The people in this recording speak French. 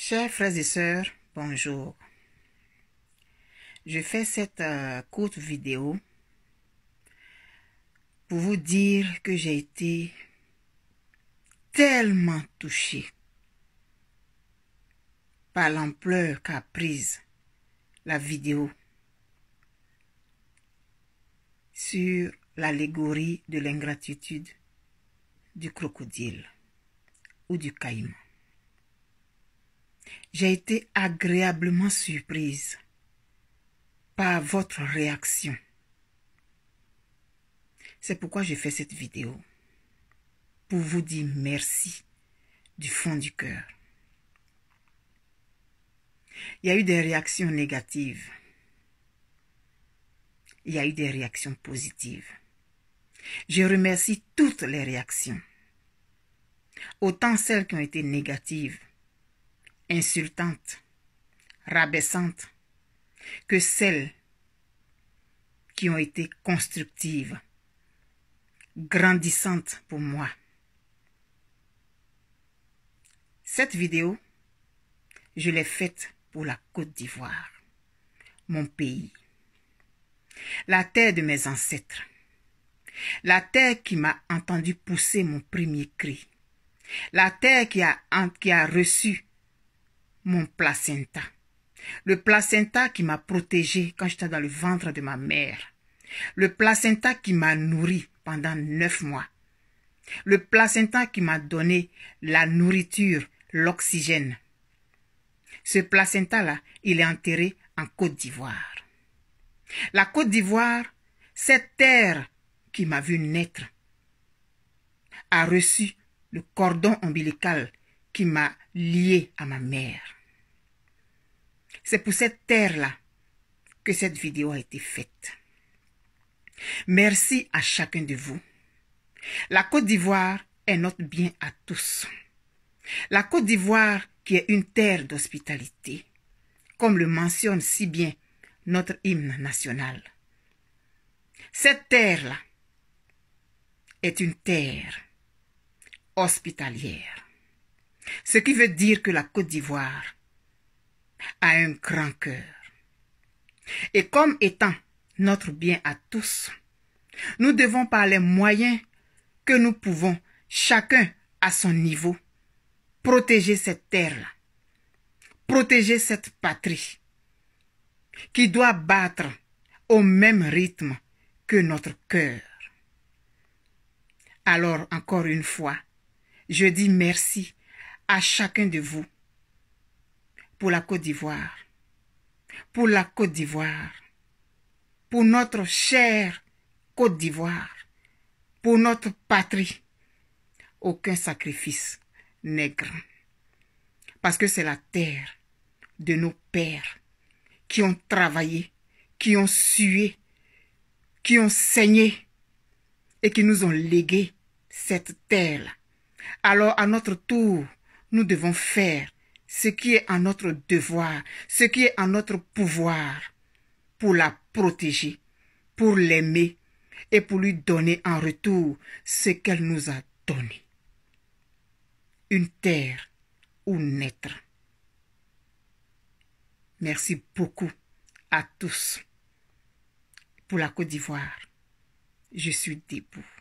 Chers frères et sœurs, bonjour. Je fais cette euh, courte vidéo pour vous dire que j'ai été tellement touchée par l'ampleur qu'a prise la vidéo sur l'allégorie de l'ingratitude du crocodile ou du caïman j'ai été agréablement surprise par votre réaction. C'est pourquoi j'ai fait cette vidéo, pour vous dire merci du fond du cœur. Il y a eu des réactions négatives. Il y a eu des réactions positives. Je remercie toutes les réactions, autant celles qui ont été négatives insultante, rabaissante que celles qui ont été constructives, grandissantes pour moi. Cette vidéo, je l'ai faite pour la Côte d'Ivoire, mon pays, la terre de mes ancêtres, la terre qui m'a entendu pousser mon premier cri, la terre qui a, qui a reçu mon placenta. Le placenta qui m'a protégé quand j'étais dans le ventre de ma mère. Le placenta qui m'a nourri pendant neuf mois. Le placenta qui m'a donné la nourriture, l'oxygène. Ce placenta-là, il est enterré en Côte d'Ivoire. La Côte d'Ivoire, cette terre qui m'a vu naître, a reçu le cordon ombilical qui m'a lié à ma mère. C'est pour cette terre-là que cette vidéo a été faite. Merci à chacun de vous. La Côte d'Ivoire est notre bien à tous. La Côte d'Ivoire qui est une terre d'hospitalité, comme le mentionne si bien notre hymne national. Cette terre-là est une terre hospitalière. Ce qui veut dire que la Côte d'Ivoire a un grand cœur. Et comme étant notre bien à tous, nous devons par les moyens que nous pouvons, chacun à son niveau, protéger cette terre-là, protéger cette patrie qui doit battre au même rythme que notre cœur. Alors, encore une fois, je dis merci à chacun de vous pour la Côte d'Ivoire, pour la Côte d'Ivoire, pour notre chère Côte d'Ivoire, pour notre patrie. Aucun sacrifice n'est grand. Parce que c'est la terre de nos pères qui ont travaillé, qui ont sué, qui ont saigné et qui nous ont légué cette terre Alors à notre tour, nous devons faire ce qui est en notre devoir, ce qui est en notre pouvoir pour la protéger, pour l'aimer et pour lui donner en retour ce qu'elle nous a donné. Une terre où naître. Merci beaucoup à tous pour la Côte d'Ivoire. Je suis debout.